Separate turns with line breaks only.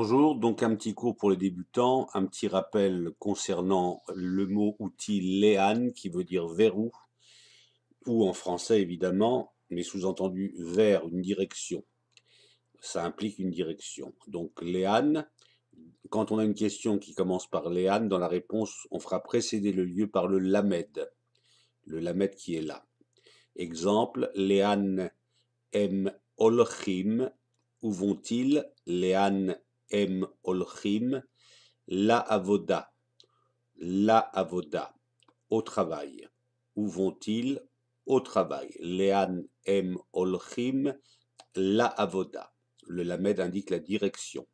Bonjour, donc un petit cours pour les débutants, un petit rappel concernant le mot outil LEAN qui veut dire verrou, ou en français évidemment, mais sous-entendu vers une direction. Ça implique une direction. Donc LEAN, quand on a une question qui commence par LEAN, dans la réponse, on fera précéder le lieu par le LAMED, le LAMED qui est là. Exemple, LEAN M. Olchim, où vont-ils Léane Em Olchim, la Avoda, la Avoda, au travail. Où vont-ils Au travail. Lean Em Olchim, la Avoda. Le Lamed indique la direction.